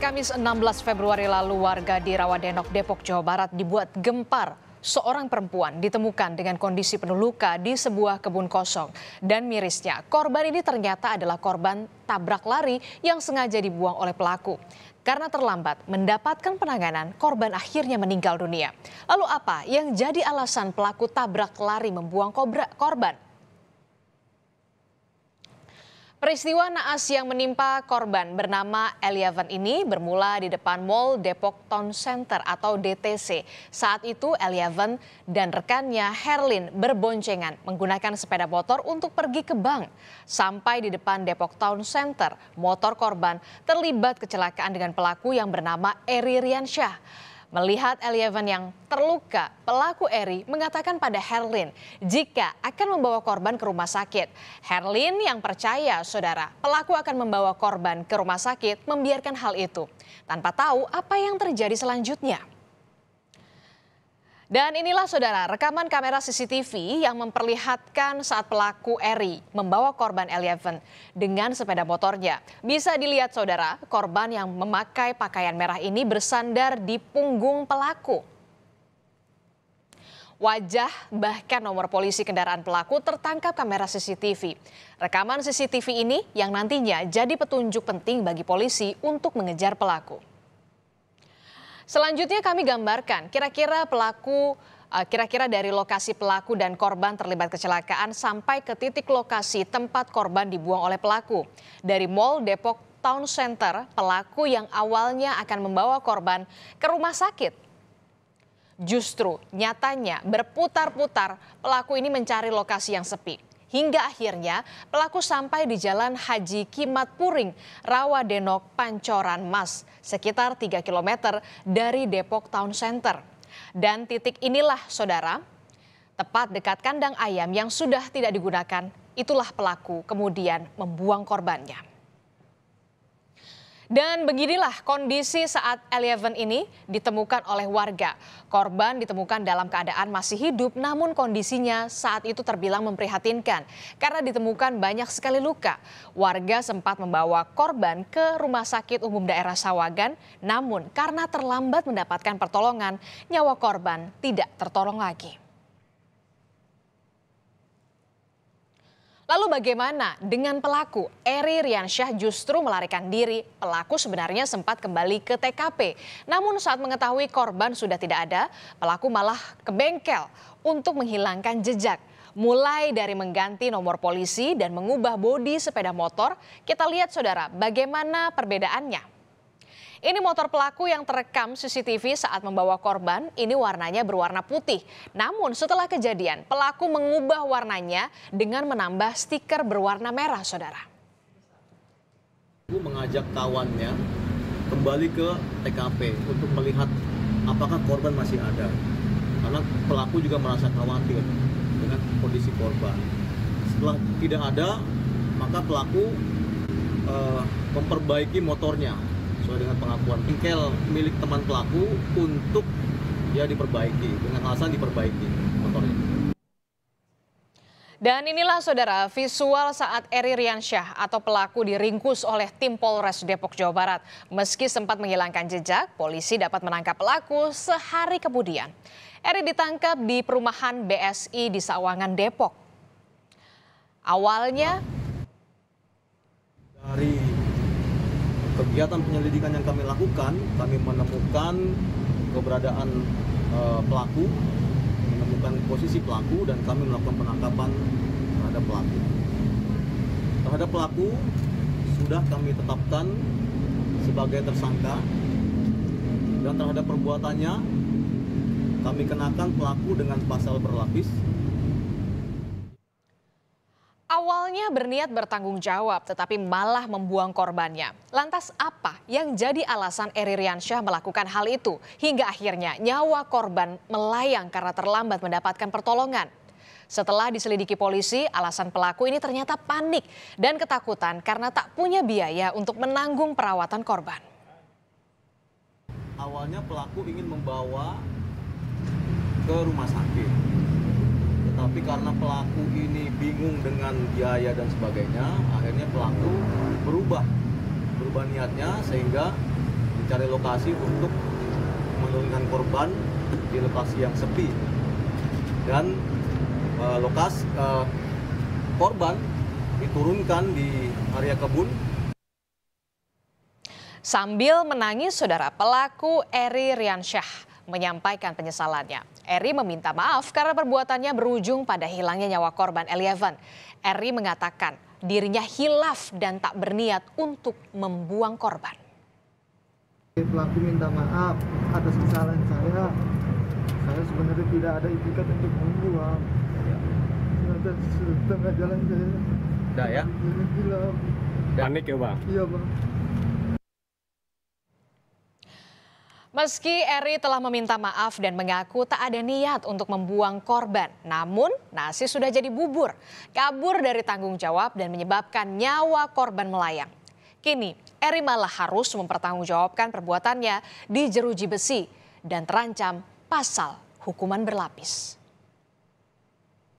Kamis 16 Februari lalu warga di Rawadenok, Depok, Jawa Barat dibuat gempar. Seorang perempuan ditemukan dengan kondisi penuh luka di sebuah kebun kosong. Dan mirisnya, korban ini ternyata adalah korban tabrak lari yang sengaja dibuang oleh pelaku. Karena terlambat mendapatkan penanganan, korban akhirnya meninggal dunia. Lalu apa yang jadi alasan pelaku tabrak lari membuang korban? Peristiwa naas yang menimpa korban bernama Eliaven ini bermula di depan Mall Depok Town Center atau DTC. Saat itu Eliaven dan rekannya Herlin berboncengan menggunakan sepeda motor untuk pergi ke bank. Sampai di depan Depok Town Center, motor korban terlibat kecelakaan dengan pelaku yang bernama Eri Riansyah. Melihat Eleven yang terluka, pelaku Eri mengatakan pada Herlin jika akan membawa korban ke rumah sakit. Herlin yang percaya, saudara, pelaku akan membawa korban ke rumah sakit membiarkan hal itu. Tanpa tahu apa yang terjadi selanjutnya. Dan inilah saudara rekaman kamera CCTV yang memperlihatkan saat pelaku Eri membawa korban Eleven dengan sepeda motornya. Bisa dilihat saudara, korban yang memakai pakaian merah ini bersandar di punggung pelaku. Wajah bahkan nomor polisi kendaraan pelaku tertangkap kamera CCTV. Rekaman CCTV ini yang nantinya jadi petunjuk penting bagi polisi untuk mengejar pelaku. Selanjutnya kami gambarkan kira-kira pelaku eh, kira-kira dari lokasi pelaku dan korban terlibat kecelakaan sampai ke titik lokasi tempat korban dibuang oleh pelaku. Dari Mall Depok Town Center, pelaku yang awalnya akan membawa korban ke rumah sakit Justru nyatanya berputar-putar pelaku ini mencari lokasi yang sepi. Hingga akhirnya pelaku sampai di Jalan Haji Kimat Puring, Rawa Denok, Pancoran Mas, sekitar 3 km dari Depok Town Center. Dan titik inilah saudara, tepat dekat kandang ayam yang sudah tidak digunakan, itulah pelaku kemudian membuang korbannya. Dan beginilah kondisi saat Eleven ini ditemukan oleh warga. Korban ditemukan dalam keadaan masih hidup namun kondisinya saat itu terbilang memprihatinkan karena ditemukan banyak sekali luka. Warga sempat membawa korban ke Rumah Sakit Umum Daerah Sawagan namun karena terlambat mendapatkan pertolongan nyawa korban tidak tertolong lagi. Lalu bagaimana dengan pelaku? Eri Riansyah justru melarikan diri. Pelaku sebenarnya sempat kembali ke TKP. Namun saat mengetahui korban sudah tidak ada, pelaku malah ke bengkel untuk menghilangkan jejak. Mulai dari mengganti nomor polisi dan mengubah bodi sepeda motor, kita lihat saudara bagaimana perbedaannya. Ini motor pelaku yang terekam CCTV saat membawa korban, ini warnanya berwarna putih. Namun setelah kejadian, pelaku mengubah warnanya dengan menambah stiker berwarna merah, saudara. Aku Mengajak kawannya kembali ke TKP untuk melihat apakah korban masih ada. Karena pelaku juga merasa khawatir dengan kondisi korban. Setelah tidak ada, maka pelaku uh, memperbaiki motornya sesuai dengan pengakuan bengkel milik teman pelaku untuk ya diperbaiki dengan alasan diperbaiki motornya. Dan inilah saudara visual saat Eri Riansyah atau pelaku diringkus oleh tim Polres Depok Jawa Barat. Meski sempat menghilangkan jejak, polisi dapat menangkap pelaku sehari kemudian. Eri ditangkap di perumahan BSI di Sawangan Depok. Awalnya kegiatan penyelidikan yang kami lakukan, kami menemukan keberadaan e, pelaku, menemukan posisi pelaku, dan kami melakukan penangkapan terhadap pelaku. Terhadap pelaku sudah kami tetapkan sebagai tersangka dan terhadap perbuatannya kami kenakan pelaku dengan pasal berlapis Awalnya berniat bertanggung jawab, tetapi malah membuang korbannya. Lantas apa yang jadi alasan Eri Riansyah melakukan hal itu? Hingga akhirnya nyawa korban melayang karena terlambat mendapatkan pertolongan. Setelah diselidiki polisi, alasan pelaku ini ternyata panik dan ketakutan karena tak punya biaya untuk menanggung perawatan korban. Awalnya pelaku ingin membawa ke rumah sakit tapi karena pelaku ini bingung dengan biaya dan sebagainya akhirnya pelaku berubah berubah niatnya sehingga mencari lokasi untuk menurunkan korban di lokasi yang sepi dan e, lokas e, korban diturunkan di area kebun Sambil menangis, saudara pelaku Eri Riansyah menyampaikan penyesalannya. Eri meminta maaf karena perbuatannya berujung pada hilangnya nyawa korban Eleven. Eri mengatakan dirinya hilaf dan tak berniat untuk membuang korban. Pelaku minta maaf atas kesalahan saya. Saya sebenarnya tidak ada itikat untuk membuang. Ternyata setengah jalan saya. Tidak ya? Hilaf. Panik ya bang? Iya bang. Meski Eri telah meminta maaf dan mengaku tak ada niat untuk membuang korban, namun nasi sudah jadi bubur, kabur dari tanggung jawab dan menyebabkan nyawa korban melayang. Kini, Eri malah harus mempertanggungjawabkan perbuatannya di jeruji besi dan terancam pasal hukuman berlapis.